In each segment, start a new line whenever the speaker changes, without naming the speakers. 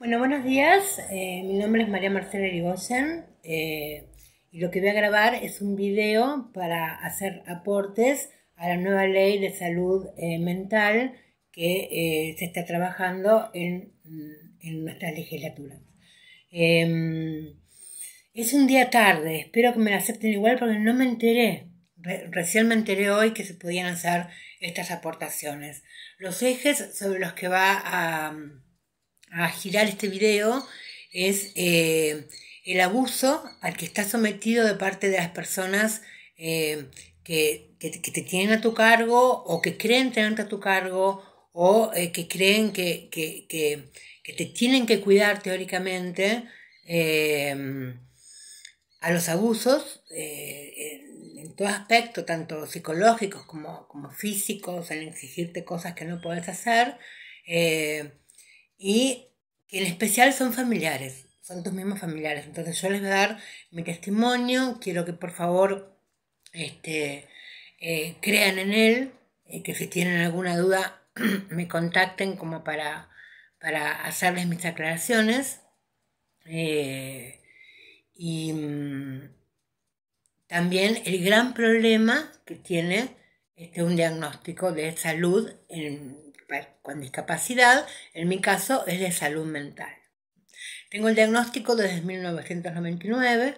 Bueno, buenos días. Eh, mi nombre es María Marcela Erigosen eh, y lo que voy a grabar es un video para hacer aportes a la nueva ley de salud eh, mental que se está trabajando en, mm, en legislatura. Em, es un día tarde, espero que me la acepten igual porque no me enteré. recién me enteré hoy que se podían hacer estas aportaciones. Los ejes sobre los que va a a girar este video es eh, el abuso al que estás sometido de parte de las personas eh, que, te tienen a tu cargo o que creen tenerte a tu cargo o eh, que creen que, te tienen que cuidar teóricamente em, a los abusos en todo aspecto, tanto psicológicos como, físicos, al exigirte cosas que no puedes hacer y que en especial son familiares, son tus mismos familiares. Entonces yo les voy a dar mi testimonio, quiero que por favor este, eh, crean en él, eh, que si tienen alguna duda me contacten como para, para hacerles mis aclaraciones. Eh, y mm, también el gran problema que tiene este, un diagnóstico de salud en con discapacidad, en mi caso es de salud mental. Tengo el diagnóstico desde 1999.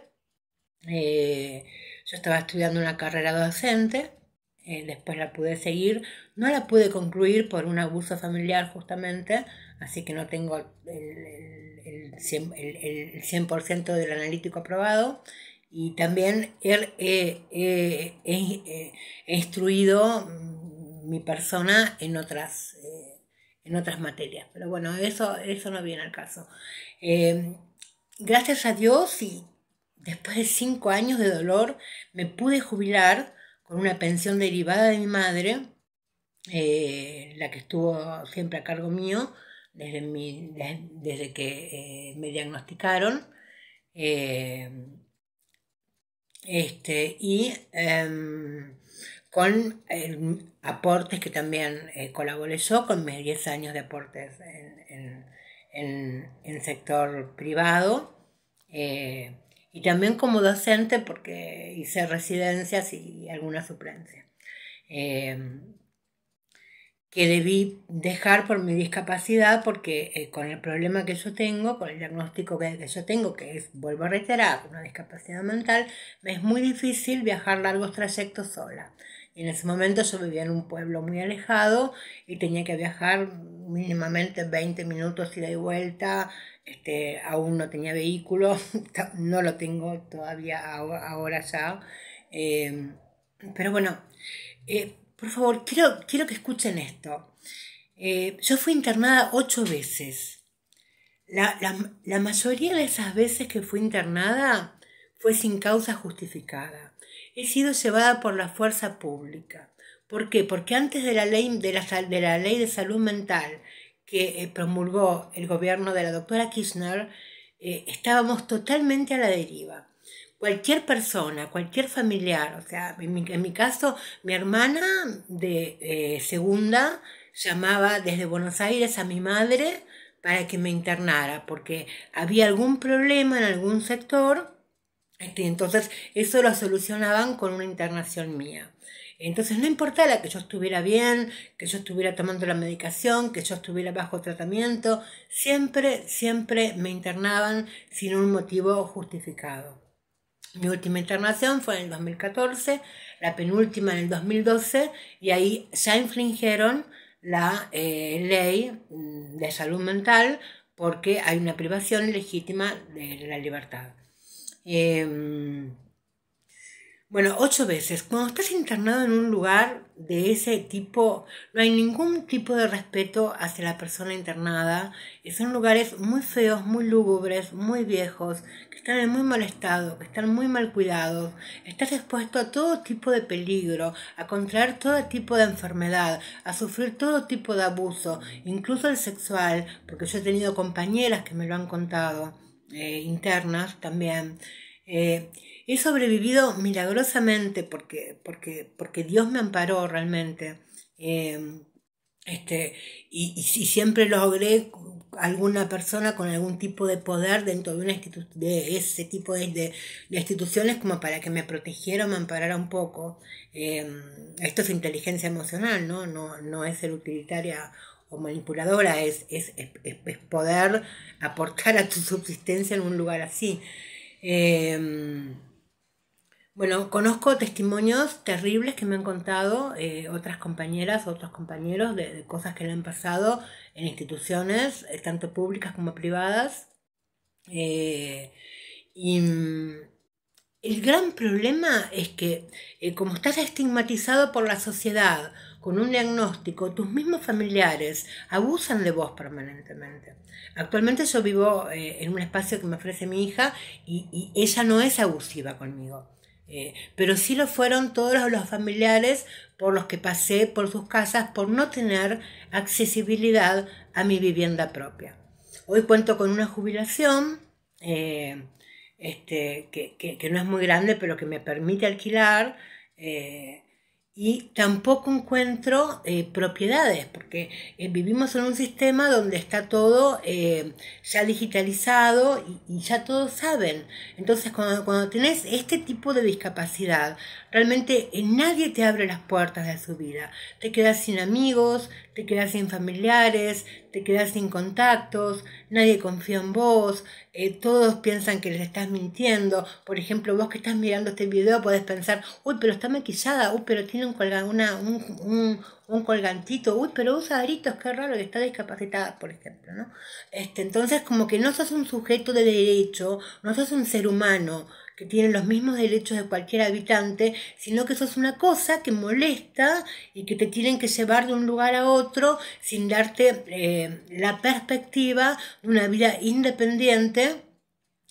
Eh, yo estaba estudiando una carrera docente, eh, después la pude seguir, no la pude concluir por un abuso familiar justamente, así que no tengo el, el, 100%, del analítico aprobado. Y también he instruido mi persona en otras en otras materias. Pero bueno, eso, eso no viene al caso. Em, gracias a Dios y después de cinco años de dolor me pude jubilar con una pensión derivada de mi madre, eh, la que estuvo siempre a cargo mío desde, desde que eh, me diagnosticaron. Em, este, y em, con eh, aportes que también eh, colaboré yo con mis 10 años de aportes en, en, en, sector privado eh, y también como docente porque hice residencias y alguna suplencia que debí dejar por mi discapacidad porque con el problema que yo tengo, con el diagnóstico que, que yo tengo, que es, vuelvo a reiterar, una discapacidad mental, me es muy difícil viajar largos trayectos sola. En ese momento yo vivía en un pueblo muy alejado y tenía que viajar mínimamente 20 minutos ida y vuelta. Este, aún no tenía vehículo, no lo tengo todavía ahora ya. Em, pero bueno, eh, por favor, quiero, quiero que escuchen esto. Eh, yo fui internada ocho veces. La, la mayoría de esas veces que fui internada fue sin causa justificada. He sido llevada por la fuerza pública. ¿Por qué? Porque antes de la ley de, la, ley de salud mental que eh, promulgó el gobierno de la doctora Kirchner, eh, estábamos totalmente a la deriva. Cualquier persona, cualquier familiar, o sea, en mi, caso, mi hermana de eh, segunda llamaba desde Buenos Aires a mi madre para que me internara, porque había algún problema en algún sector este, entonces, eso lo solucionaban con una internación mía. Entonces, no importaba que yo estuviera bien, que yo estuviera tomando la medicación, que yo estuviera bajo tratamiento, siempre, siempre me internaban sin un motivo justificado. Mi última internación fue en el 2014, la penúltima en el 2012, y ahí ya infringieron la eh, ley mm, de salud mental porque hay una privación legítima de la libertad. Em, bueno, ocho veces. Cuando estás internado en un lugar de ese tipo, no hay ningún tipo de respeto hacia la persona internada. son lugares muy feos, muy lúgubres, muy viejos, que están en muy mal estado, que están muy mal cuidados. Estás expuesto a todo tipo de peligro, a contraer todo tipo de enfermedad, a sufrir todo tipo de abuso, incluso el sexual, porque yo he tenido compañeras que me lo han contado. Eh, internas también. Eh, he sobrevivido milagrosamente porque, porque, porque Dios me amparó realmente. Em, este, y, y, siempre logré alguna persona con algún tipo de poder dentro de, una de ese tipo de, instituciones como para que me protegiera o me amparara un poco. Em, esto es inteligencia emocional, ¿no? No, no es ser utilitaria o manipuladora, es, poder aportar a tu subsistencia en un lugar así. Em, bueno, conozco testimonios terribles que me han contado eh, otras compañeras, otros compañeros de, cosas que le han pasado en instituciones, eh, tanto públicas como privadas. Eh, y el gran problema es que, eh, como estás estigmatizado por la sociedad, con un diagnóstico, tus mismos familiares abusan de vos permanentemente. Actualmente yo vivo eh, en un espacio que me ofrece mi hija y, ella no es abusiva conmigo. Eh, pero sí lo fueron todos los, familiares por los que pasé por sus casas por no tener accesibilidad a mi vivienda propia. Hoy cuento con una jubilación, este, que, no es muy grande, pero que me permite alquilar. Eh, y tampoco encuentro eh, propiedades, porque eh, vivimos en un sistema donde está todo ya digitalizado y, ya todos saben. Entonces, cuando, cuando tenés este tipo de discapacidad, Realmente eh, nadie te abre las puertas de su vida. Te quedas sin amigos, te quedas sin familiares, te quedas sin contactos, nadie confía en vos, eh, todos piensan que les estás mintiendo. Por ejemplo, vos que estás mirando este video podés pensar, uy, pero está maquillada, uy, pero tiene un, colga, una, un, un, colgantito, uy, pero usa aritos, qué raro que está discapacitada, por ejemplo. ¿no? Este, entonces, como que no sos un sujeto de derecho, no sos un ser humano que tienen los mismos derechos de cualquier habitante, sino que eso es una cosa que molesta y que te tienen que llevar de un lugar a otro sin darte eh, la perspectiva de una vida independiente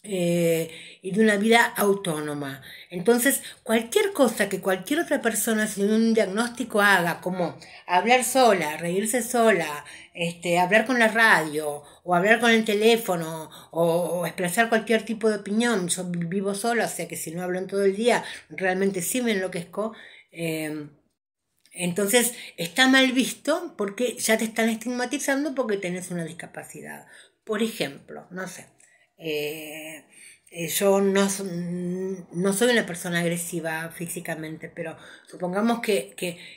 eh, y de una vida autónoma. Entonces, cualquier cosa que cualquier otra persona sin un diagnóstico haga, como hablar sola, reírse sola, este, hablar con la radio, o hablar con el teléfono, o, expresar cualquier tipo de opinión, yo vivo sola, o sea que si no hablo en todo el día, realmente sí me enloquezco. Em, entonces está mal visto porque ya te están estigmatizando porque tenés una discapacidad. Por ejemplo, no sé, eh, eh, yo no, no, soy una persona agresiva físicamente, pero supongamos que,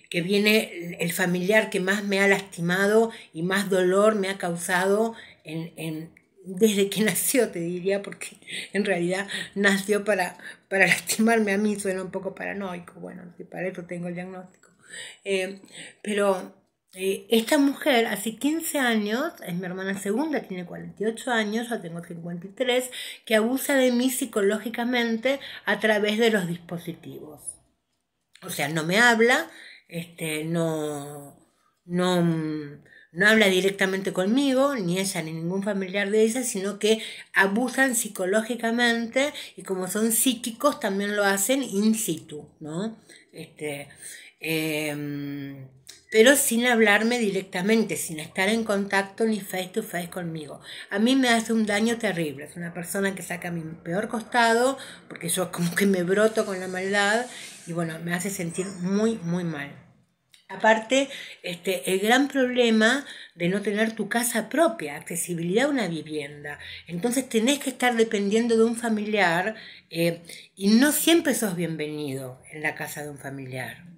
que, viene el familiar que más me ha lastimado y más dolor me ha causado en, desde que nació, te diría, porque en realidad nació para, para lastimarme a mí, suena un poco paranoico, bueno, para eso tengo el diagnóstico. Eh, pero eh, esta mujer hace 15 años, es mi hermana segunda, tiene 48 años, yo tengo 53, que abusa de mí psicológicamente a través de los dispositivos. O sea, no me habla, este, no, no, mm, no habla directamente conmigo, ni ella, ni ningún familiar de ella, sino que abusan psicológicamente y como son psíquicos también lo hacen in situ, ¿no? Este, em, pero sin hablarme directamente, sin estar en contacto ni face to face conmigo. A mí me hace un daño terrible. Es una persona que saca mi peor costado, porque yo como que me broto con la maldad y bueno, me hace sentir muy, muy mal. Aparte, este, el gran problema de no tener tu casa propia, accesibilidad a una vivienda. Entonces tenés que estar dependiendo de un familiar eh, y no siempre sos bienvenido en la casa de un familiar.